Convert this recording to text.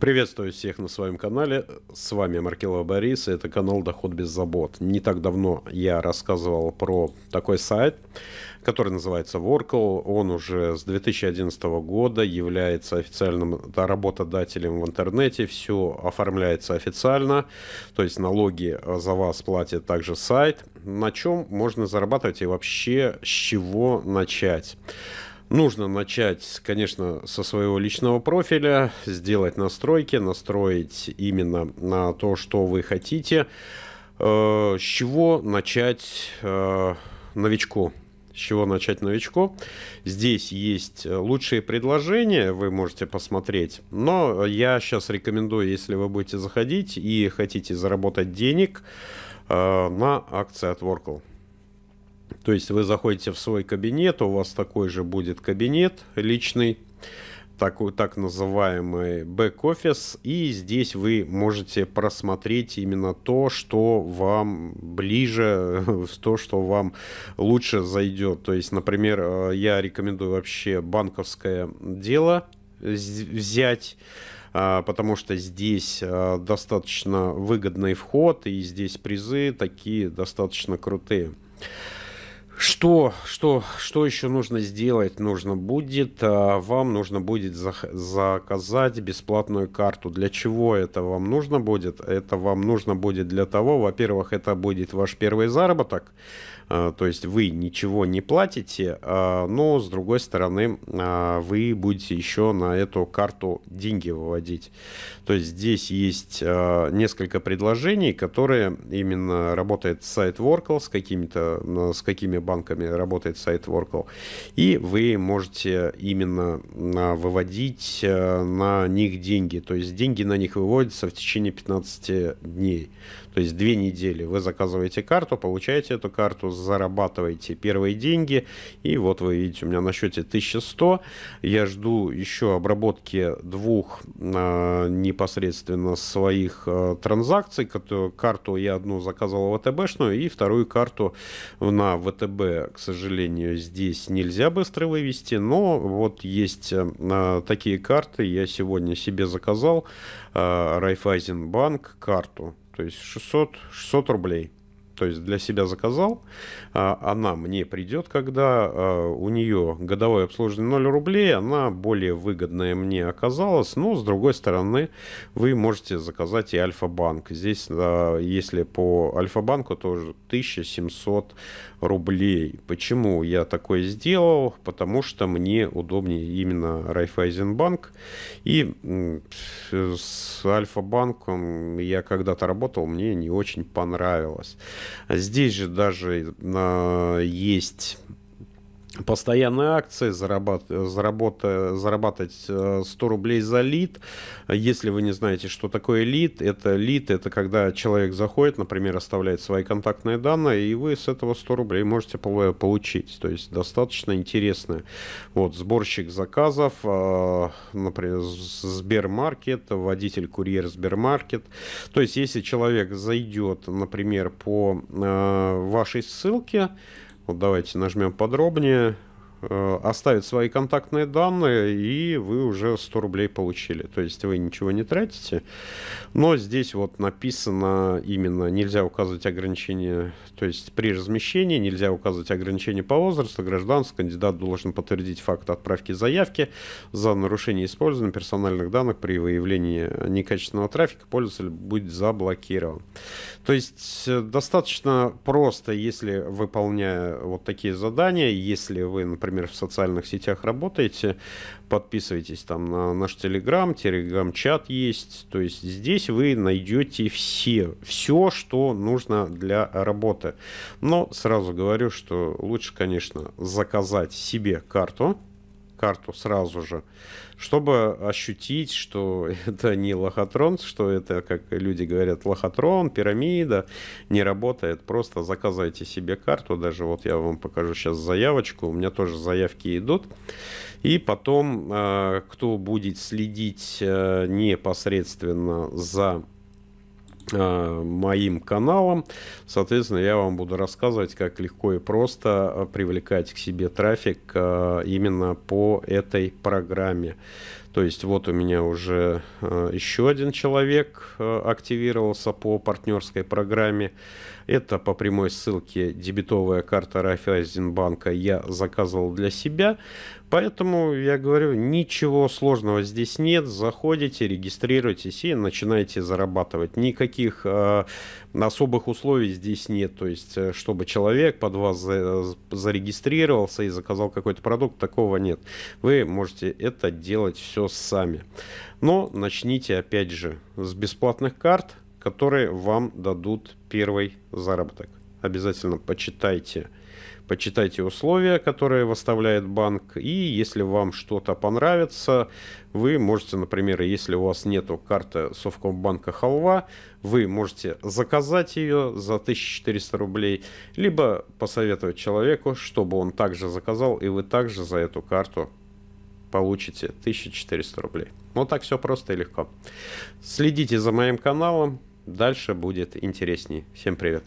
Приветствую всех на своем канале. С вами Маркелова Борис, и это канал Доход без забот. Не так давно я рассказывал про такой сайт, который называется Workle. Он уже с 2011 года является официальным работодателем в интернете. Все оформляется официально, то есть налоги за вас платит также сайт. На чем можно зарабатывать и вообще с чего начать? Нужно начать, конечно, со своего личного профиля, сделать настройки, настроить именно на то, что вы хотите. Э, с чего начать э, новичку? С чего начать новичку? Здесь есть лучшие предложения, вы можете посмотреть. Но я сейчас рекомендую, если вы будете заходить и хотите заработать денег э, на акции от Workle. То есть вы заходите в свой кабинет, у вас такой же будет кабинет личный, так, так называемый бэк-офис, и здесь вы можете просмотреть именно то, что вам ближе, то, что вам лучше зайдет. То есть, например, э, я рекомендую вообще банковское дело взять, а, потому что здесь а, достаточно выгодный вход, и здесь призы такие достаточно крутые. Что, что, что еще нужно сделать? Нужно будет, э, вам нужно будет заказать бесплатную карту. Для чего это вам нужно будет? Это вам нужно будет для того, во-первых, это будет ваш первый заработок, э, то есть вы ничего не платите, э, но с другой стороны вы будете еще на эту карту деньги выводить. То есть здесь есть несколько предложений, которые именно работает сайт Workle с какими-то с какими банками работает сайт Workflow. И вы можете именно а, выводить э, на них деньги. То есть деньги на них выводятся в течение 15 дней. То есть две недели вы заказываете карту, получаете эту карту, зарабатываете первые деньги. И вот вы видите, у меня на счете 1100. Я жду еще обработки двух а, непосредственно своих а, транзакций. Карту я одну заказывал в ВТБшную и вторую карту на ВТБ ЦБ, к сожалению, здесь нельзя быстро вывести, но вот есть э, такие карты. Я сегодня себе заказал э, Райфайзенбанк карту, то есть 600, 600 рублей то есть для себя заказал, а, она мне придет, когда а, у нее годовое обслуживание 0 рублей, она более выгодная мне оказалась, но с другой стороны вы можете заказать и Альфа-банк. Здесь, а, если по Альфа-банку, то 1700 рублей. Почему я такое сделал? Потому что мне удобнее именно Райфайзенбанк. И с Альфа-банком я когда-то работал, мне не очень понравилось. Здесь же даже э, есть постоянные акции, зарабатывать, заработать, зарабатывать 100 рублей за лид. Если вы не знаете, что такое лид, это лид, это когда человек заходит, например, оставляет свои контактные данные, и вы с этого 100 рублей можете получить. То есть достаточно интересно. Вот, сборщик заказов, э, например, Сбермаркет, водитель-курьер Сбермаркет. То есть если человек зайдет, например, по э, вашей ссылке, вот давайте нажмем подробнее. Э, оставит свои контактные данные, и вы уже 100 рублей получили. То есть вы ничего не тратите. Но здесь вот написано именно нельзя указывать ограничения, то есть при размещении нельзя указывать ограничения по возрасту, гражданство, кандидат должен подтвердить факт отправки заявки за нарушение использования персональных данных при выявлении некачественного трафика пользователь будет заблокирован. То есть э, достаточно просто, если выполняя вот такие задания, если вы, например, например, в социальных сетях работаете, подписывайтесь там на наш Телеграм, Телеграм-чат есть. То есть здесь вы найдете все, все, что нужно для работы. Но сразу говорю, что лучше, конечно, заказать себе карту, карту сразу же, чтобы ощутить, что это не лохотрон, что это, как люди говорят, лохотрон, пирамида, не работает. Просто заказывайте себе карту. Даже вот я вам покажу сейчас заявочку. У меня тоже заявки идут. И потом, э, кто будет следить э, непосредственно за Э, моим каналам. Соответственно, я вам буду рассказывать, как легко и просто э, привлекать к себе трафик э, именно по этой программе. То есть вот у меня уже еще один человек активировался по партнерской программе. Это по прямой ссылке дебетовая карта Райфайзенбанка я заказывал для себя. Поэтому я говорю, ничего сложного здесь нет. Заходите, регистрируйтесь и начинайте зарабатывать. Никаких никаких э, особых условий здесь нет. То есть, э, чтобы человек под вас зарегистрировался и заказал какой-то продукт, такого нет. Вы можете это делать все сами. Но начните, опять же, с бесплатных карт, которые вам дадут первый заработок. Обязательно почитайте почитайте условия, которые выставляет банк, и если вам что-то понравится, вы можете, например, если у вас нету карты Совкомбанка Халва, вы можете заказать ее за 1400 рублей, либо посоветовать человеку, чтобы он также заказал, и вы также за эту карту получите 1400 рублей. Вот так все просто и легко. Следите за моим каналом, дальше будет интереснее. Всем привет!